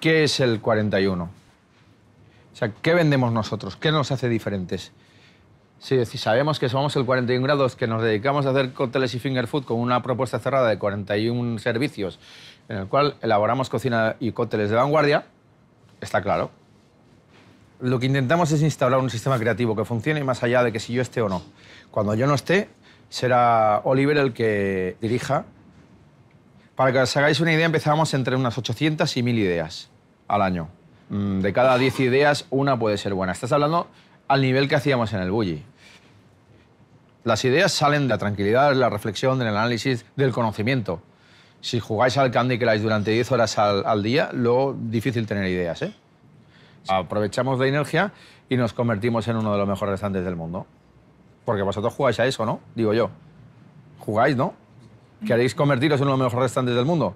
¿Qué es el 41? O sea, ¿qué vendemos nosotros? ¿Qué nos hace diferentes? Sí, si sabemos que somos el 41 grados, que nos dedicamos a hacer cócteles y finger food con una propuesta cerrada de 41 servicios, en el cual elaboramos cocina y cócteles de vanguardia, está claro. Lo que intentamos es instaurar un sistema creativo que funcione más allá de que si yo esté o no. Cuando yo no esté, será Oliver el que dirija para que os hagáis una idea, empezamos entre unas 800 y 1000 ideas al año. Mm, de cada 10 ideas, una puede ser buena. Estás hablando al nivel que hacíamos en el bully. Las ideas salen de la tranquilidad, de la reflexión, del análisis, del conocimiento. Si jugáis al Candy lais durante 10 horas al, día, luego difícil tener ideas, ¿eh? Aprovechamos la energía y nos convertimos en uno de los mejores restaurantes del mundo. Porque vosotros jugáis a eso, ¿no? Digo yo. ¿Jugáis, no? ¿Queréis convertiros en uno de los mejores restaurantes del mundo?